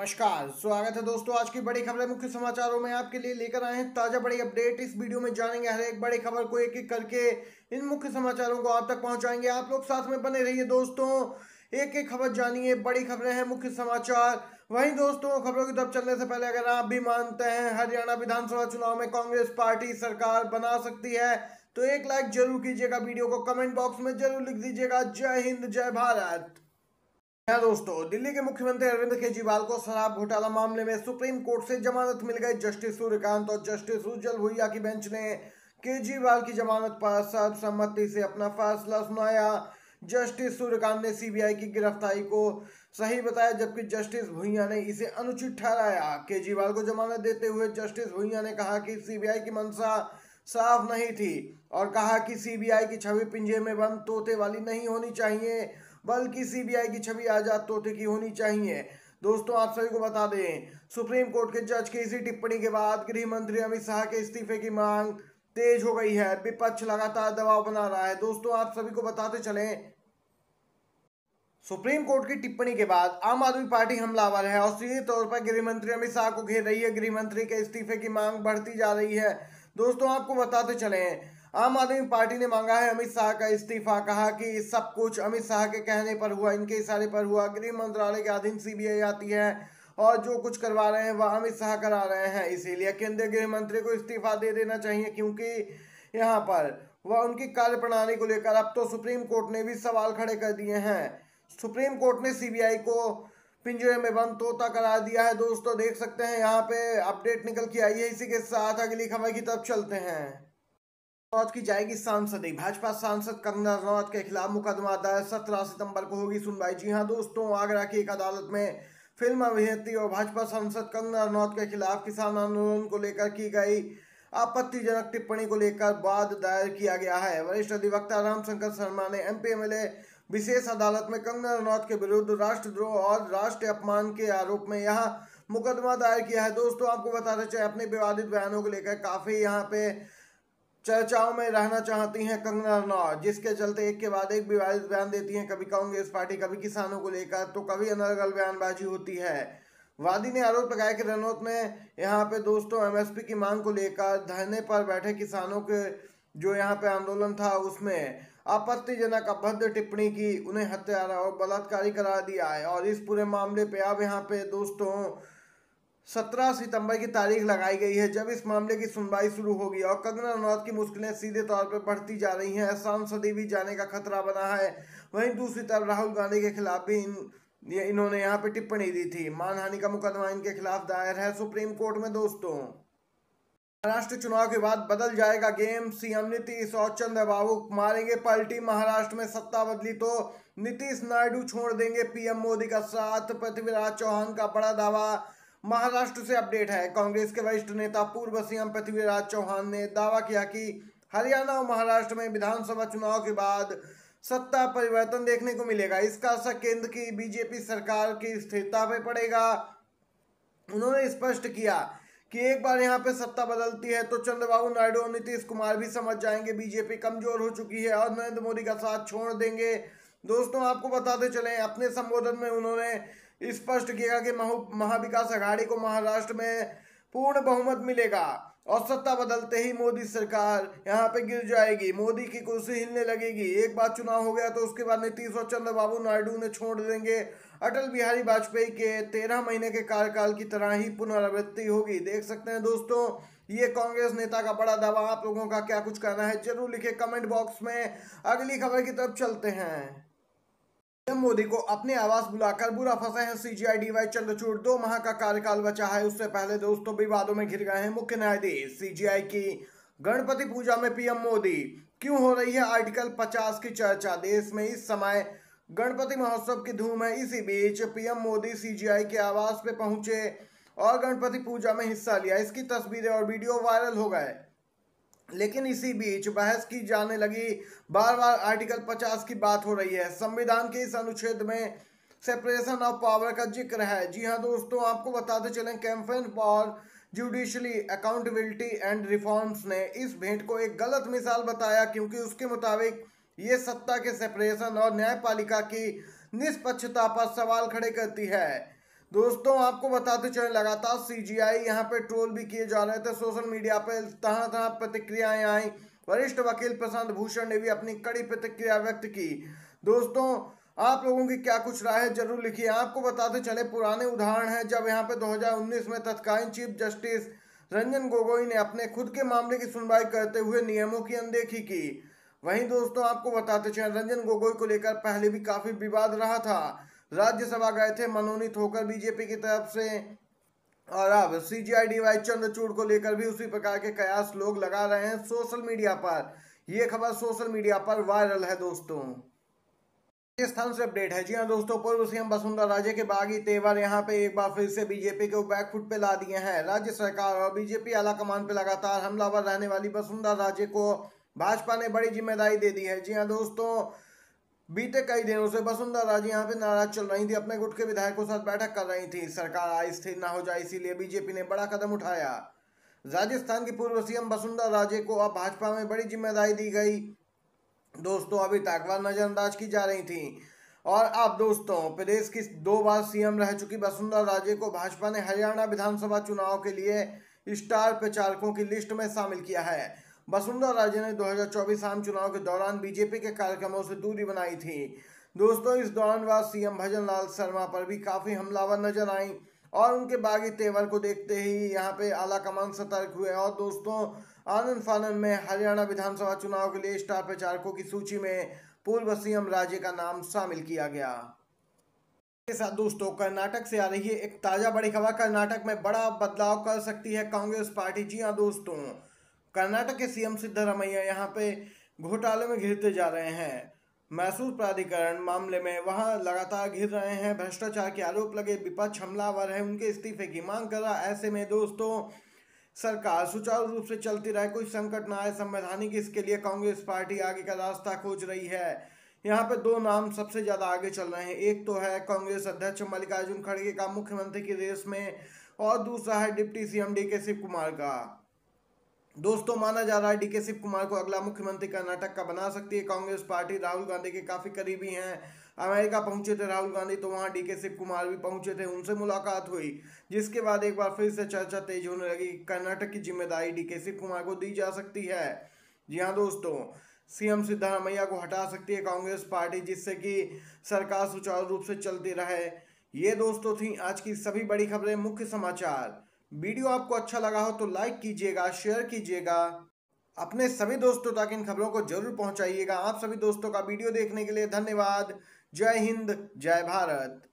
नमस्कार स्वागत है दोस्तों आज की बड़ी खबरें मुख्य समाचारों में आपके लिए लेकर आए हैं ताजा बड़ी अपडेट इस वीडियो में जानेंगे हर एक बड़ी खबर को एक एक करके इन मुख्य समाचारों को आप तक पहुंचाएंगे आप लोग साथ में बने रहिए दोस्तों एक एक खबर जानिए बड़ी खबरें हैं मुख्य समाचार वहीं दोस्तों खबरों की तरफ चलने से पहले अगर आप भी मानते हैं हरियाणा विधानसभा चुनाव में कांग्रेस पार्टी सरकार बना सकती है तो एक लाइक जरूर कीजिएगा वीडियो को कमेंट बॉक्स में जरूर लिख दीजिएगा जय हिंद जय भारत हाँ दोस्तों दिल्ली के मुख्यमंत्री अरविंद केजरीवाल को शराब घोटाला मामले में सुप्रीम कोर्ट से जमानत मिल गई जस्टिस सूर्यकांत और जस्टिस उज्जवल भुया की बेंच ने केजरीवाल की जमानत पर सर्वसम्मति से अपना फैसला सुनाया जस्टिस सूर्यकांत ने सीबीआई की गिरफ्तारी को सही बताया जबकि जस्टिस भुइया ने इसे अनुचित ठहराया केजरीवाल को जमानत देते हुए जस्टिस भुइया ने कहा कि सीबीआई की मंशा साफ नहीं थी और कहा कि सीबीआई की छवि पिंजे में बंद तोते वाली नहीं होनी चाहिए बल्कि सीबीआई की छवि आजाद तोते की होनी चाहिए दोस्तों आप सभी को बता दें सुप्रीम कोर्ट के जज की इसी टिप्पणी के बाद गृह मंत्री अमित शाह के इस्तीफे की मांग तेज हो गई है विपक्ष लगातार दबाव बना रहा है दोस्तों आप सभी को बताते चले सुप्रीम कोर्ट की टिप्पणी के बाद आम आदमी पार्टी हमलावर है और सीधे तौर पर गृह मंत्री अमित शाह को घेर रही है गृह मंत्री के इस्तीफे की मांग बढ़ती जा रही है दोस्तों आपको बताते चले आम आदमी पार्टी ने मांगा है अमित शाह का इस्तीफा कहा कि सब कुछ अमित शाह के कहने पर हुआ इनके इशारे पर हुआ गृह मंत्रालय के अधीन सीबीआई आती है और जो कुछ करवा रहे हैं वह अमित शाह करा रहे हैं इसीलिए केंद्रीय गृह मंत्री को इस्तीफा दे देना चाहिए क्योंकि यहाँ पर वह उनकी कार्यप्रणाली को लेकर अब तो सुप्रीम कोर्ट ने भी सवाल खड़े कर दिए हैं सुप्रीम कोर्ट ने सीबीआई को पिंजरे में बंद तोता करा दिया है दोस्तों देख सकते हैं यहाँ पे अपडेट निकल के आई है इसी के साथ अगली खबर की तरफ चलते हैं रावत की जाएगी सांसद भाजपा सांसद कंगना रावत के खिलाफ मुकदमा दायर सत्रह सितंबर को होगी सुनवाई जी हाँ दोस्तों आगरा की एक अदालत में फिल्म अभिनेत्री और भाजपा सांसद कंगना रावत के खिलाफ किसान आंदोलन को लेकर की गई आपत्तिजनक टिप्पणी को लेकर वाद दायर किया गया है वरिष्ठ अधिवक्ता रामशंकर शर्मा ने एम पी विशेष अदालत में कंगना रनौत के विरुद्ध राष्ट्रद्रोह और राष्ट्र अपमान के आरोप में यहाँ मुकदमा दायर किया है दोस्तों आपको बताना चाहे अपने विवादित बयानों को लेकर काफी यहाँ पे चर्चाओं में रहना चाहती हैं कंगना रनौत जिसके चलते एक के बाद एक विवादित बयान देती हैं कभी कांग्रेस पार्टी कभी किसानों को लेकर तो कभी अनर्गल बयानबाजी होती है वादी ने आरोप लगाया कि रनौत ने यहाँ पे दोस्तों एमएसपी की मांग को लेकर धरने पर बैठे किसानों के जो यहाँ पे आंदोलन था उसमें आपत्तिजनक अभद्र टिप्पणी की उन्हें हत्यारा और बलात्कारी करा दिया है और इस पूरे मामले पे अब यहाँ पे दोस्तों सत्रह सितंबर की तारीख लगाई गई है जब इस मामले की सुनवाई शुरू होगी और कंगना रनौत की मुश्किलें सीधे तौर पर बढ़ती जा रही हैं सांसदी भी जाने का खतरा बना है वहीं दूसरी तरफ राहुल गांधी के खिलाफ भी इन ये इन्होंने यहाँ पे टिप्पणी दी थी मानहानि का मुकदमा इनके खिलाफ दायर है सुप्रीम कोर्ट में दोस्तों महाराष्ट्र चुनाव के बाद बदल जाएगा गेम सीएम नीतीश और चंद्रबाबू मारेंगे पलटी महाराष्ट्र में सत्ता बदली तो नीतीश नायडू छोड़ देंगे पीएम मोदी का साथ पृथ्वीराज चौहान का बड़ा दावा महाराष्ट्र से अपडेट है कांग्रेस के वरिष्ठ नेता पूर्व सीएम पृथ्वीराज चौहान ने दावा किया कि हरियाणा और महाराष्ट्र में विधानसभा चुनाव के बाद सत्ता परिवर्तन देखने को मिलेगा इसका असर केंद्र की बीजेपी सरकार की स्थिरता पर पड़ेगा उन्होंने स्पष्ट किया कि एक बार यहाँ पे सत्ता बदलती है तो चंद्रबाबू नायडू और नीतीश कुमार भी समझ जाएंगे बीजेपी कमजोर हो चुकी है और नरेंद्र मोदी का साथ छोड़ देंगे दोस्तों आपको बताते चले अपने संबोधन में उन्होंने स्पष्ट किया कि महाविकास अघाड़ी को महाराष्ट्र में पूर्ण बहुमत मिलेगा और सत्ता बदलते ही मोदी सरकार यहाँ पे गिर जाएगी मोदी की कुर्सी हिलने लगेगी एक बार चुनाव हो गया तो उसके बाद नीतीश और चंद्रबाबू नायडू ने छोड़ देंगे अटल बिहारी वाजपेयी के तेरह महीने के कार्यकाल की तरह ही पुनरावृत्ति होगी देख सकते हैं दोस्तों ये कांग्रेस नेता का बड़ा दावा आप लोगों का क्या कुछ कहना है जरूर लिखे कमेंट बॉक्स में अगली खबर की तरफ चलते हैं पीएम तो मोदी को अपने आवास बुलाकर बुरा फंसा है सीजीआई चंद्रचूड़ दो माह का कार्यकाल बचा है उससे पहले दोस्तों विवादों में घिर गए हैं मुख्य न्यायाधीश सीजीआई की गणपति पूजा में पीएम मोदी क्यों हो रही है आर्टिकल 50 की चर्चा देश में इस समय गणपति महोत्सव की धूम है इसी बीच पीएम मोदी सीजीआई के आवास पे पहुंचे और गणपति पूजा में हिस्सा लिया इसकी तस्वीरें और वीडियो वायरल हो गए लेकिन इसी बीच बहस की जाने लगी बार बार आर्टिकल 50 की बात हो रही है संविधान के इस अनुच्छेद में सेपरेशन ऑफ पावर का जिक्र है जी हाँ दोस्तों आपको बताते चलें campaign for judicially accountability and reforms ने इस भेंट को एक गलत मिसाल बताया क्योंकि उसके मुताबिक ये सत्ता के सेपरेशन और न्यायपालिका की निष्पक्षता पर सवाल खड़े करती है दोस्तों आपको बताते चले लगातार सी जी आई यहाँ पर ट्रोल भी किए जा रहे थे सोशल मीडिया पर तरह तरह प्रतिक्रियाएं आई वरिष्ठ वकील प्रशांत भूषण ने भी अपनी कड़ी प्रतिक्रिया व्यक्त की दोस्तों आप लोगों की क्या कुछ राय है जरूर लिखिए आपको बताते चले पुराने उदाहरण है जब यहाँ पे 2019 में तत्कालीन चीफ जस्टिस रंजन गोगोई ने अपने खुद के मामले की सुनवाई करते हुए नियमों की अनदेखी की वहीं दोस्तों आपको बताते चले रंजन गोगोई को लेकर पहले भी काफी विवाद रहा था राज्यसभा गए थे मनोनीत होकर बीजेपी की तरफ से और अब C J I D Y Chandrachud को लेकर भी उसी प्रकार के कयास लोग लगा रहे हैं सोशल मीडिया पर यह खबर सोशल मीडिया पर वायरल है दोस्तों राजस्थान से अपडेट है जी हाँ दोस्तों पूर्व सीएम वसुंधरा राजे के बागी तेवर यहाँ पे एक बार फिर से बीजेपी को बैकफुट पे ला दिए हैं राज्य सरकार और बीजेपी आला कमान पे लगातार हमलावर रहने वाली वसुंधरा राजे को भाजपा ने बड़ी जिम्मेदारी दे दी है जी हाँ दोस्तों बीते कई दिनों से वसुंधरा राजे यहाँ पे नाराज चल रही थी अपने गुट के विधायकों साथ बैठक कर रही थी सरकार आय स्थिर ना हो जाए इसीलिए बीजेपी ने बड़ा कदम उठाया राजस्थान की पूर्व सीएम वसुंधरा राजे को अब भाजपा में बड़ी जिम्मेदारी दी गई दोस्तों अभी ताकवार नजरअंदाज की जा रही थी और अब दोस्तों प्रदेश की दो बार सीएम रह चुकी वसुंधरा राजे को भाजपा ने हरियाणा विधानसभा चुनाव के लिए स्टार प्रचारकों की लिस्ट में शामिल किया है वसुंधरा राजे ने 2024 आम चुनाव के दौरान बीजेपी के कार्यक्रमों से दूरी बनाई थी दोस्तों इस दौरान वह सीएम भजन लाल शर्मा पर भी काफी हमलावर नजर आई और उनके बागी तेवर को देखते ही यहाँ पे आला कमान सतर्क हुए और दोस्तों आनंद फानंद में हरियाणा विधानसभा चुनाव के लिए स्टार प्रचारकों की सूची में पूर्व सीएम राजे का नाम शामिल किया गया के साथ दोस्तों कर्नाटक से आ रही है एक ताजा बड़ी खबर कर्नाटक में बड़ा बदलाव कर सकती है कांग्रेस पार्टी जी हाँ दोस्तों कर्नाटक के सीएम सिद्धरामैया यहाँ पे घोटाले में घिरते जा रहे हैं मैसूर प्राधिकरण मामले में वहाँ लगातार घिर रहे हैं भ्रष्टाचार के आरोप लगे विपक्ष हमलावर है उनके इस्तीफे की मांग कर रहा ऐसे में दोस्तों सरकार सुचारू रूप से चलती रहे कोई संकट ना आए संवैधानिक इसके लिए कांग्रेस पार्टी आगे का रास्ता खोज रही है यहाँ पे दो नाम सबसे ज़्यादा आगे चल रहे हैं एक तो है कांग्रेस अध्यक्ष मल्लिकार्जुन खड़गे का मुख्यमंत्री की रेस में और दूसरा है डिप्टी सीएम डी के शिव कुमार का दोस्तों माना जा रहा है डीके शिव कुमार को अगला मुख्यमंत्री कर्नाटक का बना सकती है कांग्रेस पार्टी राहुल गांधी के काफ़ी करीबी हैं अमेरिका पहुंचे थे राहुल गांधी तो वहां डीके शिव कुमार भी पहुंचे थे उनसे मुलाकात हुई जिसके बाद एक बार फिर से चर्चा तेज होने लगी कर्नाटक की जिम्मेदारी डीके शिव कुमार को दी जा सकती है जी हाँ दोस्तों सीएम सिद्धारामैया को हटा सकती है कांग्रेस पार्टी जिससे कि सरकार सुचारू रूप से चलती रहे ये दोस्तों थी आज की सभी बड़ी खबरें मुख्य समाचार वीडियो आपको अच्छा लगा हो तो लाइक कीजिएगा शेयर कीजिएगा अपने सभी दोस्तों तक इन खबरों को जरूर पहुंचाइएगा आप सभी दोस्तों का वीडियो देखने के लिए धन्यवाद जय हिंद जय भारत